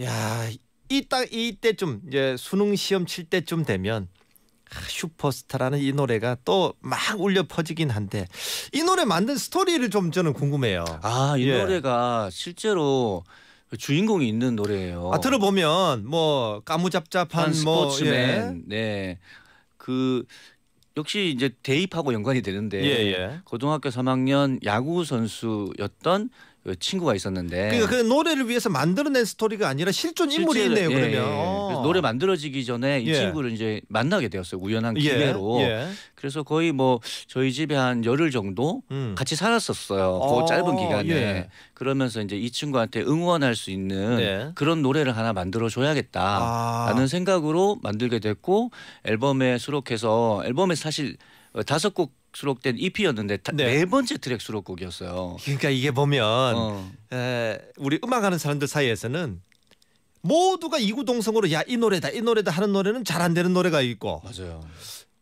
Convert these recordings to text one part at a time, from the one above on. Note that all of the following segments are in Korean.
야, 이딱 이때쯤 이제 수능 시험 칠 때쯤 되면 아, 슈퍼스타라는 이 노래가 또 막 울려 퍼지긴 한데 이 노래 만든 스토리를 좀 저는 궁금해요. 아, 이 예. 노래가 실제로 주인공이 있는 노래예요. 아, 들어보면 뭐 까무잡잡한 뭐, 스포츠맨. 뭐, 예. 네. 그 역시 이제 대입하고 연관이 되는데 예, 예. 고등학교 3학년 야구 선수였던 그 친구가 있었는데 그러니까 그 노래를 위해서 만들어낸 스토리가 아니라 실존 인물이 실 있네요. 예, 그러면 예. 어. 노래 만들어지기 전에 이 예. 친구를 이제 만나게 되었어요. 우연한 예, 기회로. 예. 그래서 거의 뭐 저희 집에 한 열흘 정도 음. 같이 살았었어요. 그 어, 짧은 기간에 예. 그러면서 이제 이 친구한테 응원할 수 있는 네. 그런 노래를 하나 만들어 줘야겠다라는 아. 생각으로 만들게 됐고 앨범에 수록해서 앨범에 사실 다섯 곡 수록된 EP였는데 네. 네 번째 트랙 수록곡이었어요. 그러니까 이게 보면 어. 에, 우리 음악하는 사람들 사이에서는 모두가 이구동성으로 야 이 노래다 이 노래다 하는 노래는 잘 안 되는 노래가 있고 맞아요.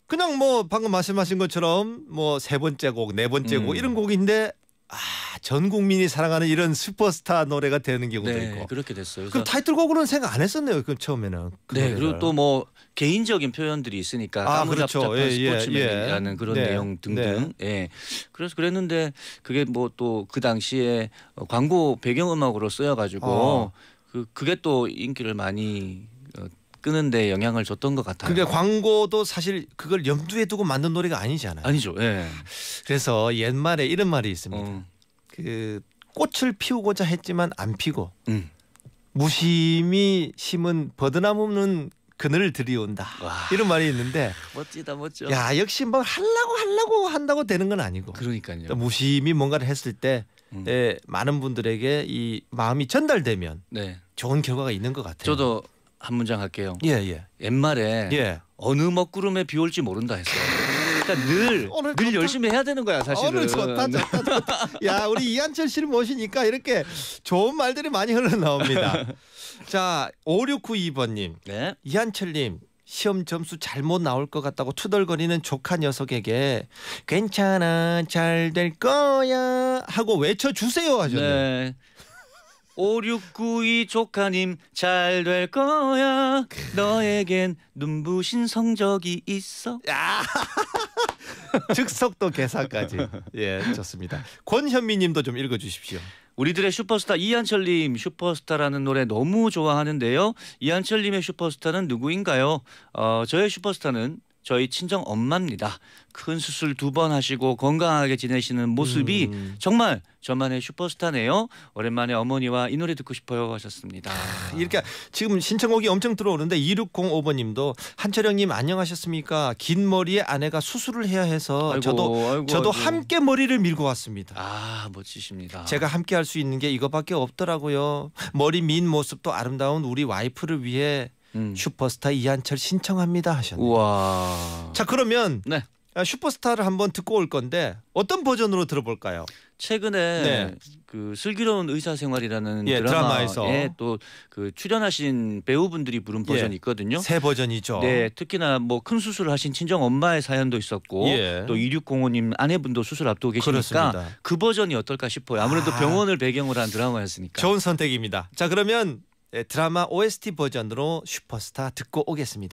그냥 뭐 방금 말씀하신 것처럼 뭐 세 번째 곡, 네 번째 곡 음. 이런 곡인데 아, 전 국민이 사랑하는 이런 슈퍼스타 노래가 되는 경우도 네, 있고 그렇게 됐어요. 그럼 타이틀곡으로는 생각 안 했었네요. 그 처음에는. 그 네, 그리고 또 뭐 개인적인 표현들이 있으니까 아, 그렇죠. 예, 예, 스포츠맨이라는 예, 그런 네, 내용 등등. 네. 예. 그래서 그랬는데 그게 뭐 또 그 당시에 광고 배경음악으로 쓰여가지고 어. 그 그게 또 인기를 많이 끄는데 영향을 줬던 것 같아요. 그러니까 광고도 사실 그걸 염두에 두고 만든 노래가 아니잖아요. 아니죠. 예. 그래서 옛말에 이런 말이 있습니다. 어. 그 꽃을 피우고자 했지만 안 피고 음. 무심히 심은 버드나무 는 그늘을 들이온다 이런 말이 있는데 멋지다 멋져 야 역시 뭐 하려고 하려고 한다고 되는 건 아니고 그러니까요 무심히 뭔가를 했을 때 음. 예, 많은 분들에게 이 마음이 전달되면 네. 좋은 결과가 있는 것 같아요 저도 한 문장 할게요. 예, 예. 옛말에 예. 어느 먹구름에 비 올지 모른다 했어. 그 그러니까 늘늘 늘 열심히 해야 되는 거야 사실은. 오늘 좋다, 좋다, 좋다. 야, 우리 이한철 씨를 모시니까 이렇게 좋은 말들이 많이 흘러나옵니다. 자, 5692번님. 네. 이한철님, 시험 점수 잘못 나올 것 같다고 투덜거리는 조카 녀석에게 괜찮아, 잘 될 거야 하고 외쳐주세요 하셨 네. 5692 조카님 잘 될 거야. 너에겐 눈부신 성적이 있어. 야. 즉석도 계산까지. 예, 좋습니다. 권현미 님도 좀 읽어 주십시오. 우리들의 슈퍼스타 이한철님 슈퍼스타라는 노래 너무 좋아하는데요. 이한철님의 슈퍼스타는 누구인가요? 어, 저의 슈퍼스타는 저희 친정 엄마입니다. 큰 수술 두 번 하시고 건강하게 지내시는 모습이 음. 정말 저만의 슈퍼스타네요. 오랜만에 어머니와 이 노래 듣고 싶어요 하셨습니다. 아, 이렇게 지금 신청곡이 엄청 들어오는데 2605번님도 한철영님 안녕하셨습니까? 긴 머리에 아내가 수술을 해야 해서 아이고, 저도 아이고, 저도 아이고. 함께 머리를 밀고 왔습니다. 아 멋지십니다. 제가 함께 할 수 있는 게 이거밖에 없더라고요. 머리 민 모습도 아름다운 우리 와이프를 위해 음. 슈퍼스타 이한철 신청합니다 하셨네요. 우와. 자 그러면 네. 아, 슈퍼스타를 한번 듣고 올 건데 어떤 버전으로 들어볼까요? 최근에 네. 그 슬기로운 의사생활이라는 예, 드라마 드라마에서 예, 또그 출연하신 배우분들이 부른 예, 버전이 있거든요. 새 버전이죠. 네, 특히나 뭐 큰 수술을 하신 친정 엄마의 사연도 있었고 예. 또 2605님 아내분도 수술 앞두고 계시니까 그렇습니다. 그 버전이 어떨까 싶어요. 아무래도 아. 병원을 배경으로 한 드라마였으니까. 좋은 선택입니다. 자 그러면 네, 드라마 OST 버전으로 슈퍼스타 듣고 오겠습니다.